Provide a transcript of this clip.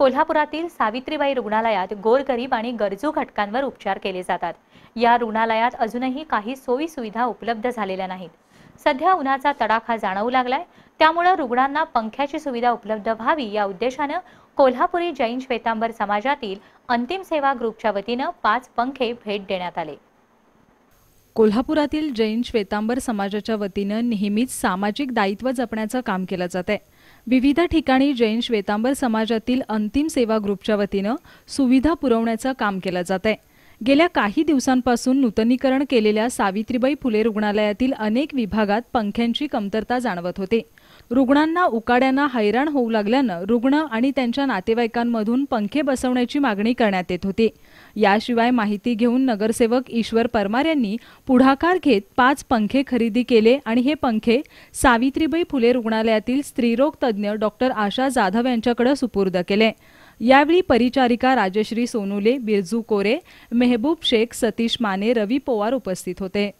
कोल्हापुरातील सावित्रीबाई रुग्णालयात गोरगरीब आणि गरजू घटकांवर उपचार केले जातात या रुग्णालयात अजूनही काही सोयी सुविधा उपलब्ध झालेल्या नाहीत सध्या उन्हाचा तडाखा जाणवू लागलाय त्यामुळे रुग्णांना पंख्याची सुविधा उपलब्ध व्हावी या उद्देशानं कोल्हापुरी जैन श्वेतांबर समाजातील अंतिम सेवा ग्रुपच्या वतीनं पाच पंखे भेट देण्यात आले कोल्हापुरातील जैन श्वेतांबर समाजाच्या वतीनं नेहमीच सामाजिक दायित्व जपण्याचं काम केलं जात विविध ठिकाणी जैन श्वेतांबर समाजातील अंतिम सेवा ग्रुपच्या वतीनं सुविधा पुरवण्याचं काम केलं जात आहे गेल्या काही दिवसांपासून नूतनीकरण केलेल्या सावित्रीबाई फुले रुग्णालयातील अनेक विभागात पंख्यांची कमतरता जाणवत होते रुग्णांना उकाड्यांना हैराण होऊ लागल्यानं रुग्ण आणि त्यांच्या नातेवाईकांमधून पंखे बसवण्याची मागणी करण्यात येत होती याशिवाय माहिती घेऊन नगरसेवक ईश्वर परमार यांनी पुढाकार घेत पाच पंखे खरेदी केले आणि हे पंखे सावित्रीबाई फुले रुग्णालयातील स्त्रीरोग तज्ज्ञ डॉक्टर आशा जाधव यांच्याकडे सुपूर्द केले यावेळी परिचारिका राजश्री सोनुले बिरजू कोरे मेहबूब शेख सतीश माने रवी पोवार उपस्थित होते